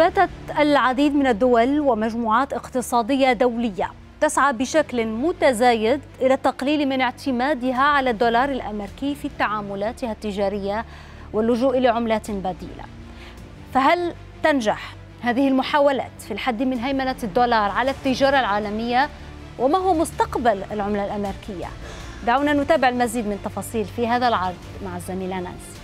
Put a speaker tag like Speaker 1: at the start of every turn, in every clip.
Speaker 1: أثبتت العديد من الدول ومجموعات اقتصادية دولية تسعى بشكل متزايد إلى التقليل من اعتمادها على الدولار الأمريكي في تعاملاتها التجارية واللجوء إلى عملات بديلة فهل تنجح هذه المحاولات في الحد من هيمنة الدولار على التجارة العالمية وما هو مستقبل العملة الأمريكية دعونا نتابع المزيد من تفاصيل في هذا العرض
Speaker 2: مع الزميلة نانسي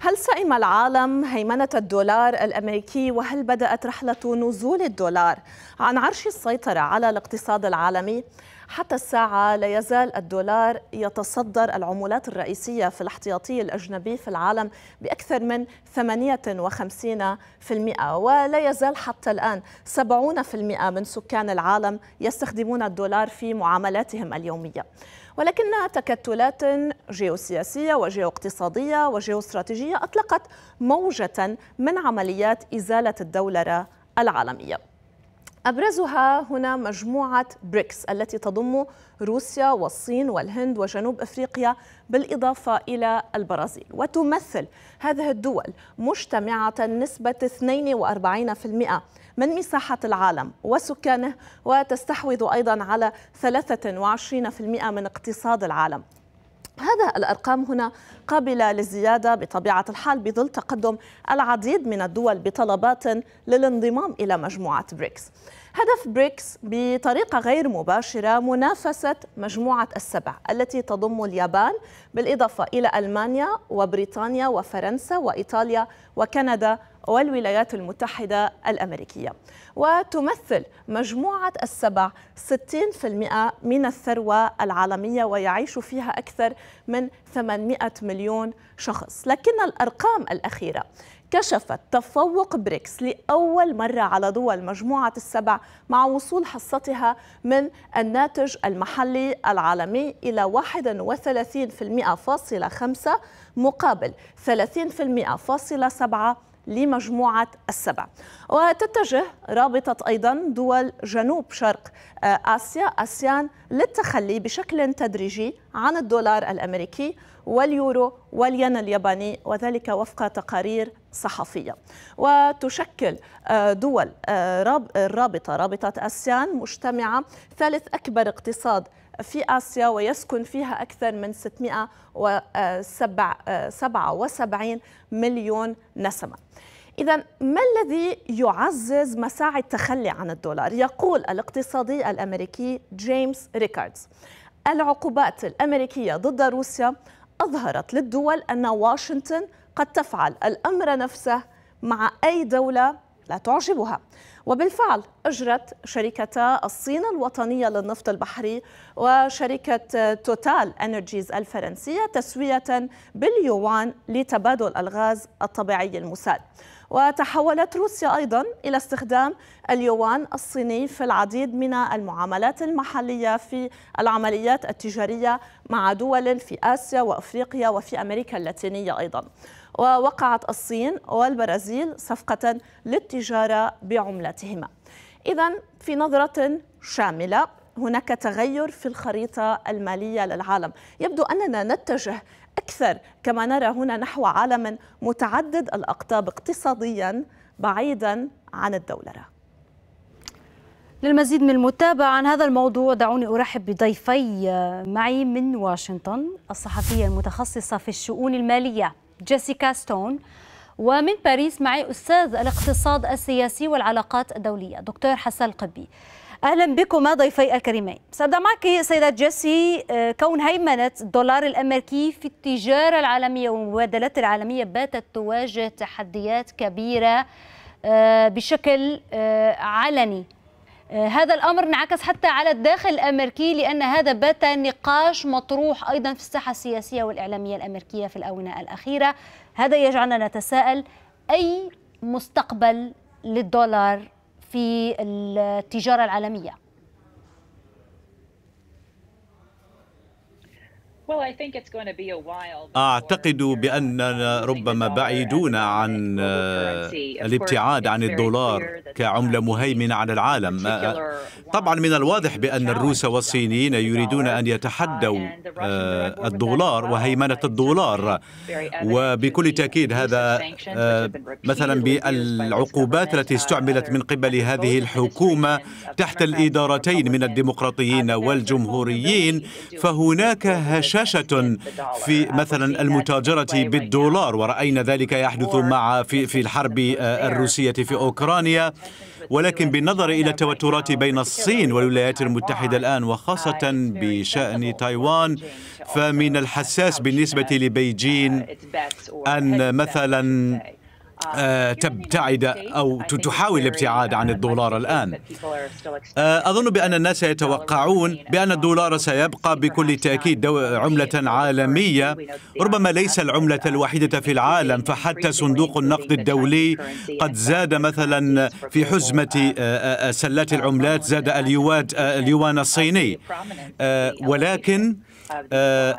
Speaker 2: هل سئم العالم هيمنة الدولار الأمريكي وهل بدأت رحلة نزول الدولار عن عرش السيطرة على الاقتصاد العالمي؟ حتى الساعة لا يزال الدولار يتصدر العملات الرئيسية في الاحتياطي الأجنبي في العالم بأكثر من 58% ولا يزال حتى الآن 70% من سكان العالم يستخدمون الدولار في معاملاتهم اليومية ولكن تكتلات جيوسياسية وجيواقتصادية وجيواستراتيجية أطلقت موجة من عمليات إزالة الدولره العالمية أبرزها هنا مجموعة بريكس التي تضم روسيا والصين والهند وجنوب أفريقيا بالإضافة إلى البرازيل وتمثل هذه الدول مجتمعة نسبة 42% من مساحة العالم وسكانه وتستحوذ أيضا على 23% من اقتصاد العالم هذا الأرقام هنا قابلة للزيادة بطبيعة الحال بظل تقدم العديد من الدول بطلبات للانضمام إلى مجموعة بريكس هدف بريكس بطريقة غير مباشرة منافسة مجموعة السبع التي تضم اليابان بالإضافة إلى ألمانيا وبريطانيا وفرنسا وإيطاليا وكندا والولايات المتحدة الأمريكية وتمثل مجموعة السبع 60% من الثروة العالمية ويعيش فيها أكثر من 800 مليون شخص لكن الأرقام الأخيرة كشفت تفوق بريكس لأول مرة على دول مجموعة السبع مع وصول حصتها من الناتج المحلي العالمي إلى 31.5 مقابل 30.7 لمجموعة السبع وتتجه رابطة أيضا دول جنوب شرق آه، آسيا أسيان للتخلي بشكل تدريجي عن الدولار الأمريكي واليورو والين الياباني وذلك وفق تقارير صحفية وتشكل آه، دول الرابطة آه، رابطة أسيان مجتمعة ثالث أكبر اقتصاد في آسيا ويسكن فيها أكثر من 677 مليون نسمة إذا ما الذي يعزز مساعي التخلي عن الدولار؟ يقول الاقتصادي الأمريكي جيمس ريكاردز العقوبات الأمريكية ضد روسيا أظهرت للدول أن واشنطن قد تفعل الأمر نفسه مع أي دولة لا تعجبها وبالفعل أجرت شركتا الصين الوطنية للنفط البحري وشركة توتال أنرجيز الفرنسية تسوية باليوان لتبادل الغاز الطبيعي المسال وتحولت روسيا أيضا إلى استخدام اليوان الصيني في العديد من المعاملات المحلية في العمليات التجارية مع دول في آسيا وأفريقيا وفي أمريكا اللاتينية أيضا ووقعت الصين والبرازيل صفقة للتجارة بعملتهما إذا في نظرة شاملة هناك تغير في الخريطة المالية للعالم يبدو أننا نتجه أكثر كما نرى هنا نحو عالم متعدد الأقطاب اقتصاديا بعيدا عن الدولرة
Speaker 1: للمزيد من المتابعة عن هذا الموضوع دعوني أرحب بضيفي معي من واشنطن الصحفية المتخصصة في الشؤون المالية جيسيكا ستون ومن باريس معي أستاذ الاقتصاد السياسي والعلاقات الدولية دكتور حسن القبي اهلا بكما ضيفي الكريمين سابدا معك سيده جيسي آه، كون هيمنه الدولار الامريكي في التجاره العالميه والمبادلات العالميه باتت تواجه تحديات كبيره آه، بشكل آه، علني هذا الامر انعكس حتى على الداخل الامريكي لان هذا بات نقاش مطروح ايضا في الساحه السياسيه والاعلاميه الامريكيه في الاونه الاخيره هذا يجعلنا نتساءل اي مستقبل للدولار في التجارة العالمية
Speaker 3: اعتقد
Speaker 4: باننا ربما بعيدون عن الابتعاد عن الدولار كعمله مهيمنه على العالم طبعا من الواضح بان الروس والصينيين يريدون ان يتحدوا آه، الدولار وهيمنه الدولار وبكل تاكيد هذا آه، مثلا بالعقوبات التي uh, استعملت من قبل هذه الحكومه تحت الادارتين من الديمقراطيين والجمهوريين فهناك هشاشه هشاشة في مثلا المتاجرة بالدولار ورأينا ذلك يحدث مع في, في الحرب الروسية في أوكرانيا ولكن بالنظر إلى التوترات بين الصين والولايات المتحدة الآن وخاصة بشأن تايوان فمن الحساس بالنسبة لبيجين أن مثلا آه، تبتعد أو تحاول الابتعاد عن الدولار الآن آه، أظن بأن الناس يتوقعون بأن الدولار سيبقى بكل تأكيد عملة عالمية ربما ليس العملة الوحيدة في العالم فحتى صندوق النقد الدولي قد زاد مثلا في حزمة آه، سلات العملات زاد اليوات اليوان الصيني ولكن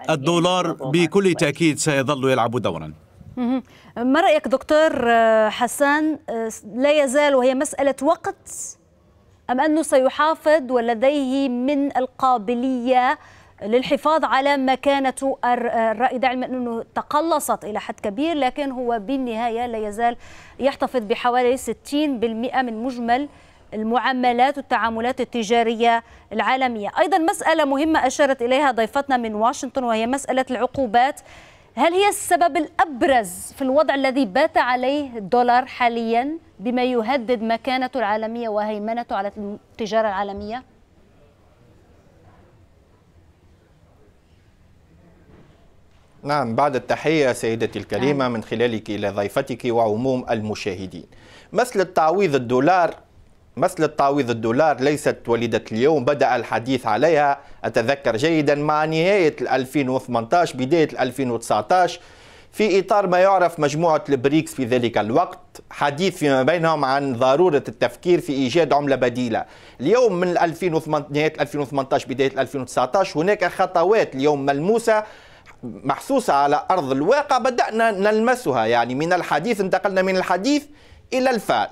Speaker 4: الدولار بكل تأكيد سيظل يلعب دورا
Speaker 1: ما رايك دكتور آه، حسان آه، لا يزال وهي مساله وقت ام انه سيحافظ ولديه من القابليه للحفاظ على مكانته الرائدة علما أنه تقلصت إلى حد كبير لكن هو بالنهاية لا يزال يحتفظ بحوالي 60% من مجمل المعاملات والتعاملات التجارية العالمية أيضا مسألة مهمة أشارت إليها ضيفتنا من واشنطن وهي مسألة العقوبات هل هي السبب الأبرز في الوضع الذي بات عليه الدولار حاليا بما يهدد مكانته العالمية وهيمنته على التجارة العالمية؟
Speaker 3: نعم بعد التحية سيدتي الكريمة نعم. من خلالك إلى ضيفتك وعموم المشاهدين مثل التعويض الدولار مثل التعويض الدولار ليست وليدة اليوم بدأ الحديث عليها أتذكر جيدا مع نهاية 2018 بداية 2019 في إطار ما يعرف مجموعة البريكس في ذلك الوقت حديث فيما بينهم عن ضرورة التفكير في إيجاد عملة بديلة اليوم من 2018 نهاية 2018 بداية 2019 هناك خطوات اليوم ملموسة محسوسة على أرض الواقع بدأنا نلمسها يعني من الحديث انتقلنا من الحديث إلى الفعل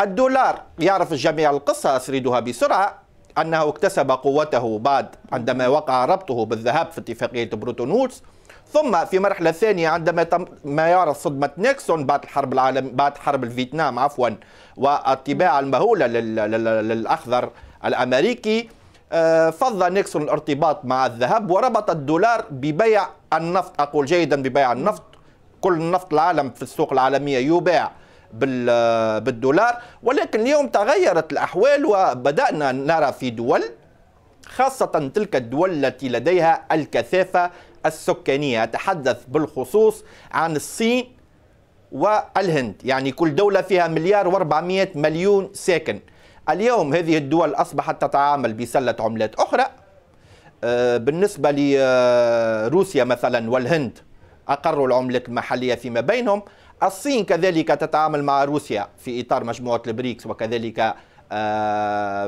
Speaker 3: الدولار يعرف الجميع القصة أسردها بسرعة أنه اكتسب قوته بعد عندما وقع ربطه بالذهاب في اتفاقية بروتون وودز ثم في مرحلة ثانية عندما تم ما يعرف صدمة نيكسون بعد الحرب العالم بعد حرب الفيتنام عفوا والطباعة المهولة للأخضر الأمريكي آه، فض نيكسون الارتباط مع الذهب وربط الدولار ببيع النفط أقول جيدا ببيع النفط كل نفط العالم في السوق العالمية يباع بالدولار ولكن اليوم تغيرت الأحوال وبدأنا نرى في دول خاصة تلك الدول التي لديها الكثافة السكانية أتحدث بالخصوص عن الصين والهند يعني كل دولة فيها مليار واربعمائة مليون ساكن اليوم هذه الدول أصبحت تتعامل بسلة عملات أخرى آه، بالنسبة لروسيا آه، مثلا والهند أقروا العملات المحلية فيما بينهم الصين كذلك تتعامل مع روسيا في إطار مجموعة البريكس وكذلك آه،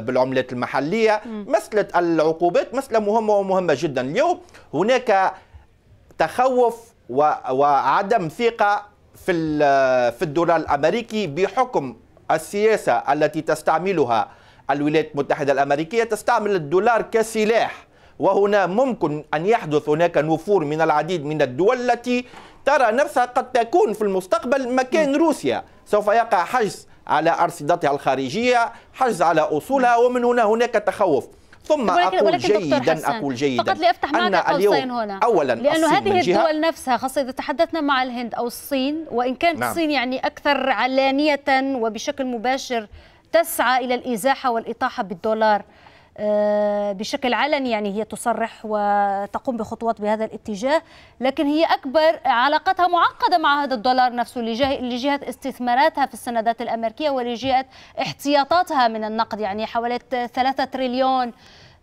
Speaker 3: بالعملات المحلية مسألة العقوبات مسألة مهمة ومهمة جدا اليوم هناك تخوف وعدم ثقة في في الدولار الأمريكي بحكم السياسة التي تستعملها الولايات المتحدة الأمريكية تستعمل الدولار كسلاح وهنا ممكن أن يحدث هناك نفور من العديد من الدول التي ترى نفسها قد تكون في المستقبل مكان روسيا سوف يقع حجز على أرصدتها الخارجية حجز على أصولها ومن هنا هناك تخوف ثم ولكن اقول ولكن جيدا يعني. اقول جيدا فقط لافتح معك قوسين هنا اولا لانه هذه الدول
Speaker 1: نفسها خاصه اذا تحدثنا مع الهند او الصين وان كانت نعم. الصين يعني اكثر علانيه وبشكل مباشر تسعى الى الازاحه والاطاحه بالدولار آه، بشكل علني يعني هي تصرح وتقوم بخطوات بهذا الاتجاه لكن هي أكبر علاقتها معقدة مع هذا الدولار نفسه لجهة استثماراتها في السندات الأمريكية ولجهة احتياطاتها من النقد يعني حوالي 3 تريليون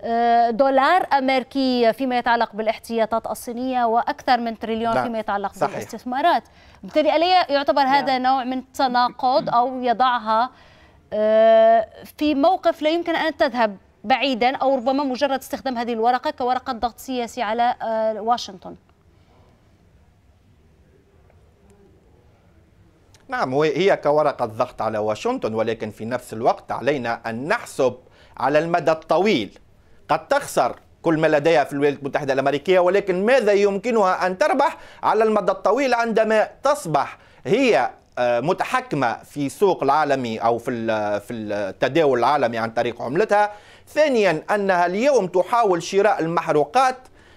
Speaker 1: آه، دولار أمريكي فيما يتعلق بالاحتياطات الصينية وأكثر من تريليون نعم، فيما يتعلق صحيح. بالاستثمارات بالتالي الي يعتبر نعم. هذا نوع من التناقض أو يضعها آه، في موقف لا يمكن أن تذهب بعيدا أو ربما مجرد استخدام هذه الورقة كورقة ضغط سياسي على آه، واشنطن
Speaker 3: نعم هي كورقة ضغط على واشنطن ولكن في نفس الوقت علينا أن نحسب على المدى الطويل قد تخسر كل ما لديها في الولايات المتحدة الأمريكية ولكن ماذا يمكنها أن تربح على المدى الطويل عندما تصبح هي آه، متحكمة في سوق العالمي أو آه، في التداول العالمي عن طريق عملتها ثانيا أنها اليوم تحاول شراء المحروقات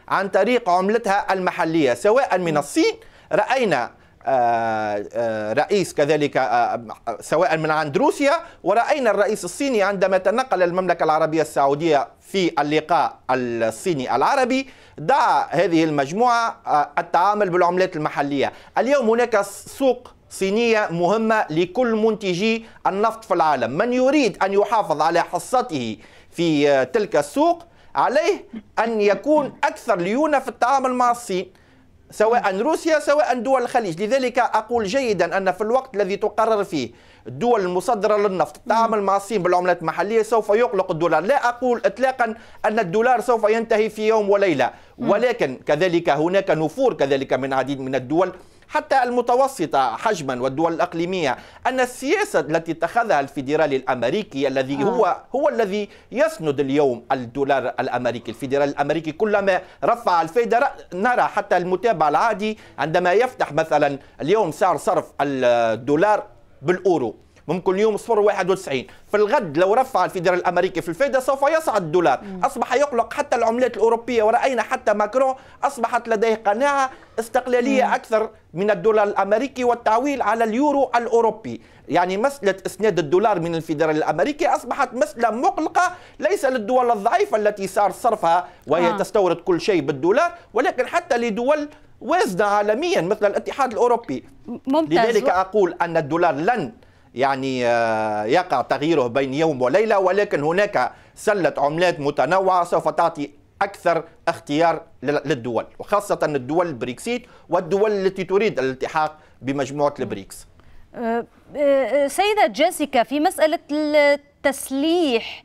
Speaker 3: عن طريق عملتها المحلية سواء من الصين رأينا آه، آه، رئيس كذلك آه، سواء من عند روسيا ورأينا الرئيس الصيني عندما تنقل المملكة العربية السعودية في اللقاء الصيني العربي دعا هذه المجموعة التعامل بالعملات المحلية اليوم هناك سوق صينية مهمة لكل منتجي النفط في العالم من يريد أن يحافظ على حصته في آه، تلك السوق عليه أن يكون أكثر ليونة في التعامل مع الصين سواء روسيا سواء دول الخليج لذلك أقول جيدا أن في الوقت الذي تقرر فيه الدول المصدرة للنفط التعامل مع الصين بالعملات المحلية سوف يقلق الدولار لا أقول إطلاقا أن الدولار سوف ينتهي في يوم وليلة ولكن كذلك هناك نفور كذلك من عديد من الدول حتى المتوسطة حجما والدول الأقليمية أن السياسة التي اتخذها الفيدرالي الأمريكي الذي آه. هو هو الذي يسند اليوم الدولار الأمريكي الفيدرالي الأمريكي كلما رفع الفائدة نرى حتى المتابع العادي عندما يفتح مثلا اليوم سعر صرف الدولار بالأورو ممكن اليوم صفر في الغد لو رفع الفيدرال الامريكي في الفائده سوف يصعد الدولار اصبح يقلق حتى العملات الاوروبيه وراينا حتى ماكرون اصبحت لديه قناعه استقلاليه مم. اكثر من الدولار الامريكي والتعويل على اليورو الاوروبي يعني مساله اسناد الدولار من الفيدرال الامريكي اصبحت مساله مقلقه ليس للدول الضعيفه التي صار صرفها وهي آه. تستورد كل شيء بالدولار ولكن حتى لدول وازنه عالميا مثل الاتحاد الاوروبي
Speaker 1: ممتاز. لذلك
Speaker 3: اقول ان الدولار لن يعني آه، يقع تغييره بين يوم وليله ولكن هناك سله عملات متنوعه سوف تعطي اكثر اختيار للدول وخاصه الدول البريكسيت والدول التي تريد الالتحاق بمجموعه البريكس.
Speaker 1: أه، أه، سيده جيسيكا في مساله التسليح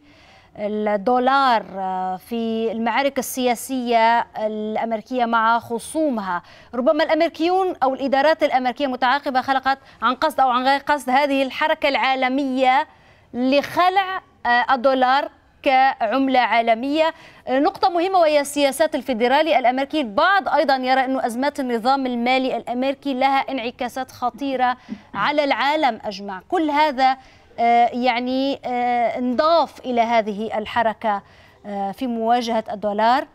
Speaker 1: الدولار آه، في المعارك السياسية الأمريكية مع خصومها ربما الأمريكيون أو الإدارات الأمريكية متعاقبة خلقت عن قصد أو عن غير قصد هذه الحركة العالمية لخلع آه، الدولار كعملة عالمية آه، نقطة مهمة وهي السياسات الفيدرالي الأمريكي البعض أيضا يرى أن أزمات النظام المالي الأمريكي لها انعكاسات خطيرة على العالم أجمع كل هذا آه، يعني آه، انضاف إلى هذه الحركة آه، في مواجهة الدولار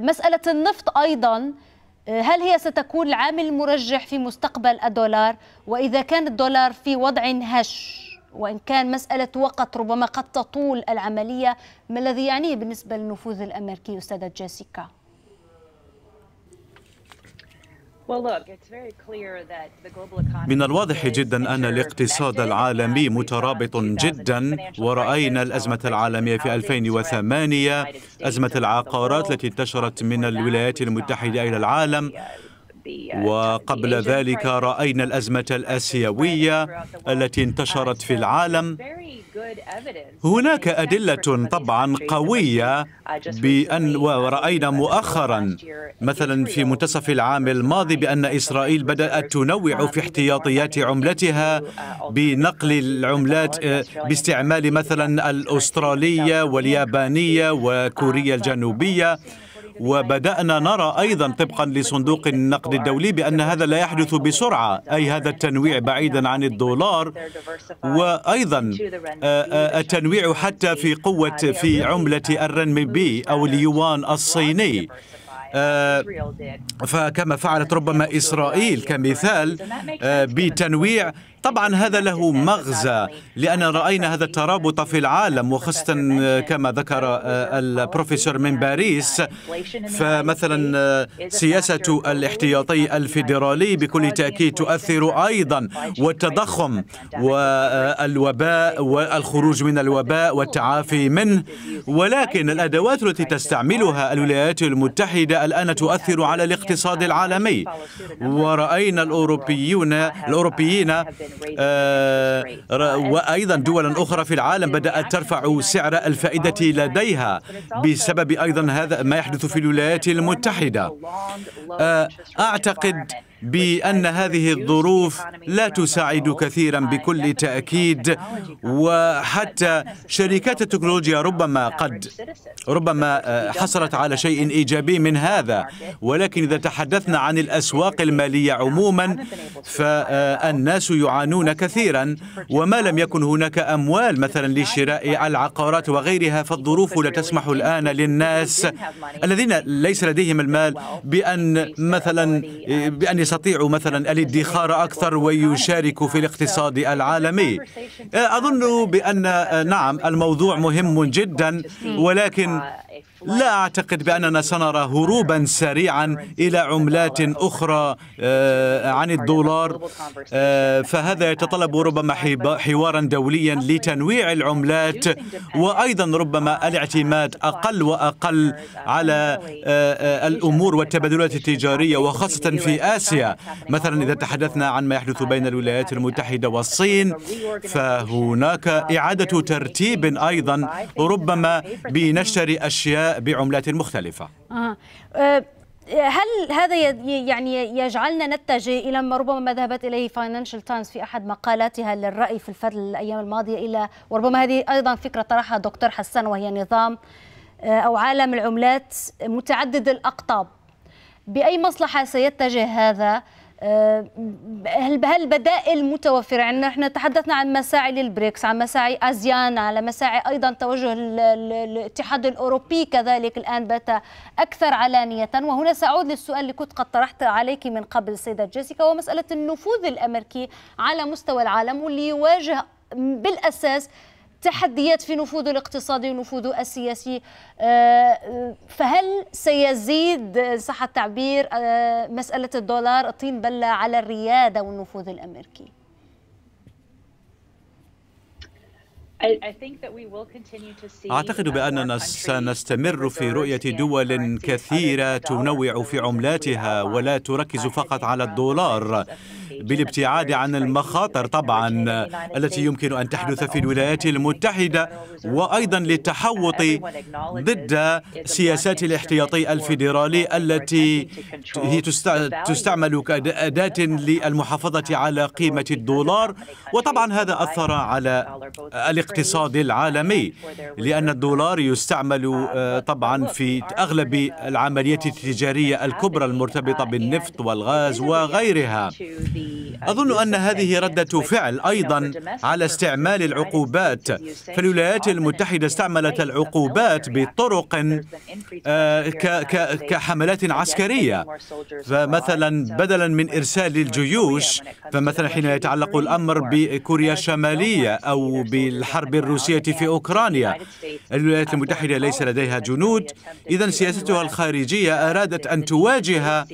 Speaker 1: مسألة النفط أيضا هل هي ستكون العامل المرجح في مستقبل الدولار وإذا كان الدولار في وضع هش وإن كان مسألة وقت ربما قد تطول العملية ما الذي يعنيه بالنسبة للنفوذ الأمريكي أستاذة جيسيكا؟
Speaker 4: من الواضح جدا أن الاقتصاد العالمي مترابط جدا ورأينا الأزمة العالمية في 2008 أزمة العقارات التي انتشرت من الولايات المتحدة إلى العالم Uh, وقبل ذلك راينا الازمه الاسيويه التي انتشرت في uh, العالم هناك ادله طبعا قويه uh, بان وراينا مؤخرا مثلا في منتصف العام الماضي بان اسرائيل بدات تنوع في احتياطيات عملتها بنقل العملات باستعمال مثلا الاستراليه واليابانيه وكوريا الجنوبيه وبدأنا نرى أيضا طبقا لصندوق النقد الدولي بأن هذا لا يحدث بسرعة أي هذا التنويع بعيدا عن الدولار وأيضا آه، آه، آه، التنويع حتى في قوة في عملة الرنمبي أو اليوان الصيني فكما فعلت ربما إسرائيل كمثال بتنويع طبعا هذا له مغزى لأن رأينا هذا الترابط في العالم وخاصة كما ذكر آه، البروفيسور من باريس فمثلا آه، سياسة الاحتياطي الفيدرالي بكل تأكيد تؤثر أيضا والتضخم والوباء والخروج من الوباء والتعافي منه ولكن الأدوات التي تستعملها الولايات المتحدة الآن تؤثر على الاقتصاد العالمي ورأينا الأوروبيون الأوروبيين آه، آه، وأيضا دول أخرى في العالم بدأت ترفع سعر الفائدة لديها بسبب أيضا هذا ما يحدث في الولايات المتحدة آه، أعتقد بأن هذه الظروف لا تساعد كثيرا بكل تأكيد وحتى شركات التكنولوجيا ربما قد ربما آه، حصلت على شيء إيجابي من هذا ولكن إذا تحدثنا عن الأسواق المالية عموما فالناس يعانون كثيرا وما لم يكن هناك أموال مثلا لشراء العقارات وغيرها فالظروف لا تسمح الآن للناس الذين ليس لديهم المال بأن مثلا بأن يستطيع مثلا الادخار أكثر ويشارك في الاقتصاد العالمي أظن بأن نعم الموضوع مهم جدا ولكن لا أعتقد بأننا سنرى هروبا سريعا إلى عملات أخرى آه، عن الدولار آه، فهذا يتطلب ربما حوارا دوليا لتنويع العملات وأيضا ربما الاعتماد أقل وأقل على آه، الأمور والتبادلات التجارية وخاصة في آسيا مثلا إذا تحدثنا عن ما يحدث بين الولايات المتحدة والصين فهناك إعادة ترتيب أيضا ربما بنشر أشياء أشياء بعملات مختلفة
Speaker 1: آه. آه. هل هذا يعني يجعلنا نتجه الى ما ربما ما ذهبت اليه فاينانشال تايمز في احد مقالاتها للراي في الفترة الايام الماضيه الى وربما هذه ايضا فكره طرحها دكتور حسان وهي نظام آه، او عالم العملات متعدد الاقطاب باي مصلحه سيتجه هذا آه، هل هل متوفره عندنا يعني احنا تحدثنا عن مساعي للبريكس عن مساعي ازيان على مساعي ايضا توجه الاتحاد الاوروبي كذلك الان بات اكثر علانيه وهنا ساعود للسؤال اللي كنت قد طرحت عليك من قبل سيده جيسيكا ومساله النفوذ الامريكي على مستوى العالم واللي يواجه بالاساس تحديات في نفوذه الاقتصادي ونفوذه السياسي آه، آه، فهل سيزيد صح التعبير آه، مسألة الدولار الطين بلة على الريادة والنفوذ الأمريكي؟
Speaker 2: أعتقد
Speaker 4: بأننا سنستمر في رؤية دول كثيرة تنوع في عملاتها ولا تركز فقط على الدولار بالابتعاد عن المخاطر طبعا التي يمكن أن تحدث في الولايات المتحدة وأيضا للتحوط ضد سياسات الاحتياطي الفيدرالي التي هي تستعمل كأداة للمحافظة على قيمة الدولار وطبعا هذا أثر على الاقتصاد العالمي لأن الدولار يستعمل آه، طبعا في أغلب العمليات التجارية الكبرى المرتبطة بالنفط والغاز وغيرها أظن أن هذه ردة فعل أيضا على استعمال العقوبات فالولايات المتحدة استعملت العقوبات بطرق آه، كحملات عسكرية فمثلا بدلا من إرسال الجيوش فمثلا حين يتعلق الأمر بكوريا الشمالية أو بالحرب الروسية في أوكرانيا الولايات المتحدة ليس لديها جنود إذا سياستها الخارجية أرادت أن تواجه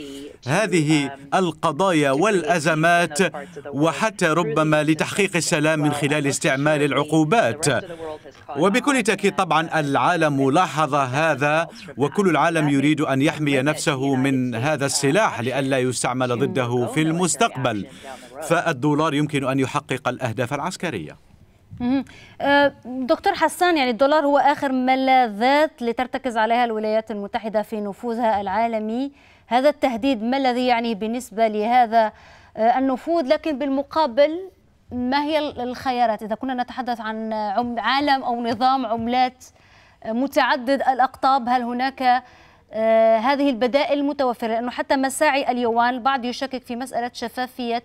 Speaker 4: هذه القضايا والأزمات وحتى ربما لتحقيق السلام من خلال استعمال العقوبات وبكل تأكيد طبعا العالم لاحظ هذا وكل العالم يريد أن يحمي نفسه من هذا السلاح لئلا يستعمل ضده في المستقبل فالدولار يمكن أن يحقق الأهداف العسكرية
Speaker 1: آه، دكتور حسان يعني الدولار هو آخر ملاذات لترتكز عليها الولايات المتحدة في نفوذها العالمي هذا التهديد ما الذي يعني بالنسبة لهذا آه، النفوذ لكن بالمقابل ما هي الخيارات إذا كنا نتحدث عن عالم أو نظام عملات آه، متعدد الأقطاب هل هناك آه، هذه البدائل متوفرة لأنه حتى مساعي اليوان البعض يشكك في مسألة شفافية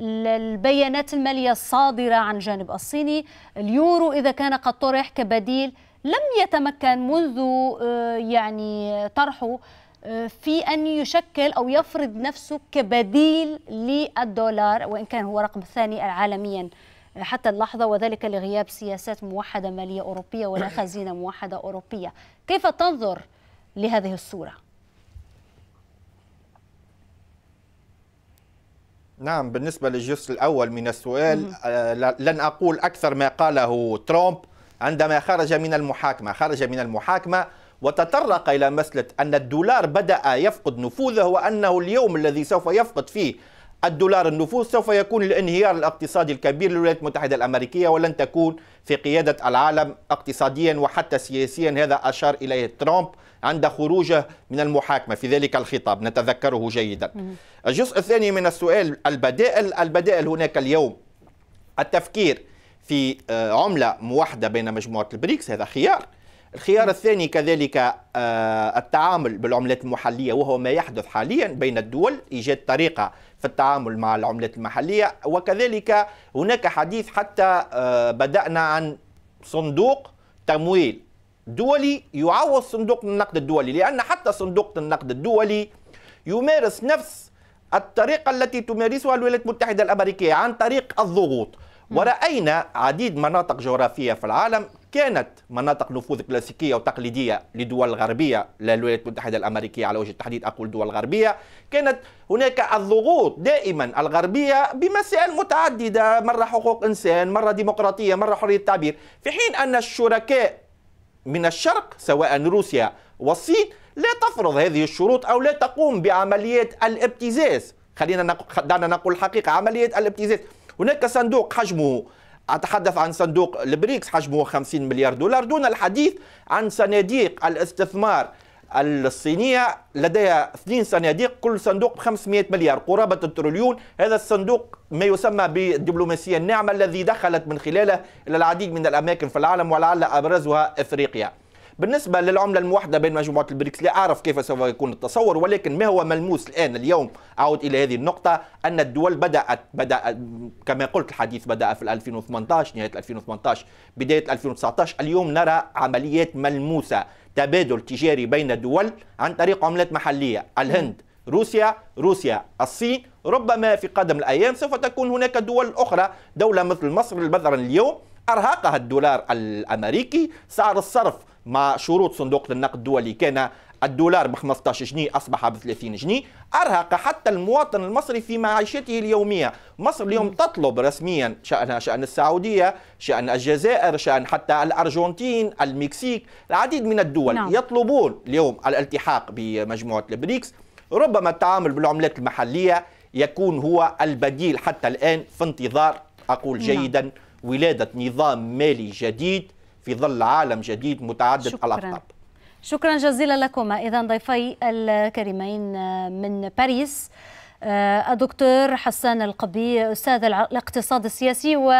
Speaker 1: البيانات المالية الصادرة عن الجانب الصيني اليورو إذا كان قد طرح كبديل لم يتمكن منذ يعني طرحه في أن يشكل أو يفرض نفسه كبديل للدولار وإن كان هو رقم ثاني عالميا حتى اللحظة وذلك لغياب سياسات موحدة مالية أوروبية ولا خزينة موحدة أوروبية كيف تنظر لهذه الصورة؟
Speaker 3: نعم بالنسبة للجزء الأول من السؤال آه، لن أقول أكثر ما قاله ترامب عندما خرج من المحاكمة خرج من المحاكمة وتطرق إلى مسألة أن الدولار بدأ يفقد نفوذه وأنه اليوم الذي سوف يفقد فيه الدولار النفوذ سوف يكون الانهيار الاقتصادي الكبير للولايات المتحدة الأمريكية ولن تكون في قيادة العالم اقتصاديا وحتى سياسيا هذا أشار إليه ترامب عند خروجه من المحاكمة في ذلك الخطاب نتذكره جيدا الجزء الثاني من السؤال البدائل البدائل هناك اليوم التفكير في آه، عملة موحدة بين مجموعة البريكس هذا خيار الخيار الثاني كذلك آه، التعامل بالعملات المحلية وهو ما يحدث حاليا بين الدول إيجاد طريقة في التعامل مع العملات المحلية وكذلك هناك حديث حتى آه، بدأنا عن صندوق تمويل دولي يعوض صندوق النقد الدولي لأن حتى صندوق النقد الدولي يمارس نفس الطريقة التي تمارسها الولايات المتحدة الأمريكية عن طريق الضغوط ورأينا عديد مناطق جغرافية في العالم كانت مناطق نفوذ كلاسيكيه وتقليديه لدول الغربيه للولايات المتحده الامريكيه على وجه التحديد اقول دول غربيه كانت هناك الضغوط دائما الغربيه بمسائل متعدده مره حقوق انسان مره ديمقراطيه مره حريه التعبير في حين ان الشركاء من الشرق سواء روسيا والصين لا تفرض هذه الشروط او لا تقوم بعمليات الابتزاز خلينا دعنا نقول الحقيقه عمليه الابتزاز هناك صندوق حجمه أتحدث عن صندوق البريكس حجمه 50 مليار دولار دون الحديث عن صناديق الاستثمار الصينية لديها اثنين صناديق كل صندوق ب 500 مليار قرابة التريليون هذا الصندوق ما يسمى بالدبلوماسية الناعمة الذي دخلت من خلاله إلى العديد من الأماكن في العالم ولعل أبرزها إفريقيا بالنسبه للعمله الموحده بين مجموعه البريكس لا اعرف كيف سوف يكون التصور ولكن ما هو ملموس الان اليوم اعود الى هذه النقطه ان الدول بدات بدا كما قلت الحديث بدا في 2018 نهايه 2018 بدايه 2019 اليوم نرى عمليات ملموسه تبادل تجاري بين الدول عن طريق عملات محليه الهند روسيا روسيا الصين ربما في قادم الايام سوف تكون هناك دول اخرى دوله مثل مصر البذره اليوم أرهقها الدولار الأمريكي سعر الصرف مع شروط صندوق النقد الدولي كان الدولار ب 15 جنيه اصبح ب 30 جنيه ارهق حتى المواطن المصري في معيشته اليوميه مصر اليوم تطلب رسميا شان شان السعوديه شان الجزائر شان حتى الارجنتين المكسيك العديد من الدول نعم. يطلبون اليوم الالتحاق بمجموعه البريكس ربما التعامل بالعملات المحليه يكون هو البديل حتى الان في انتظار اقول نعم. جيدا نعم. ولاده نظام مالي جديد في ظل عالم جديد متعدد الاقطاب
Speaker 1: شكرا جزيلا لكما اذا ضيفي الكريمين آه، من باريس آه، الدكتور حسان القبي استاذ الاقتصاد السياسي و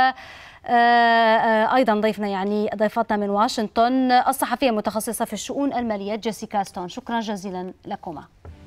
Speaker 1: آه، ايضا ضيفنا يعني ضيفتنا من واشنطن الصحفيه المتخصصه في الشؤون الماليه جيسيكا ستون شكرا جزيلا لكما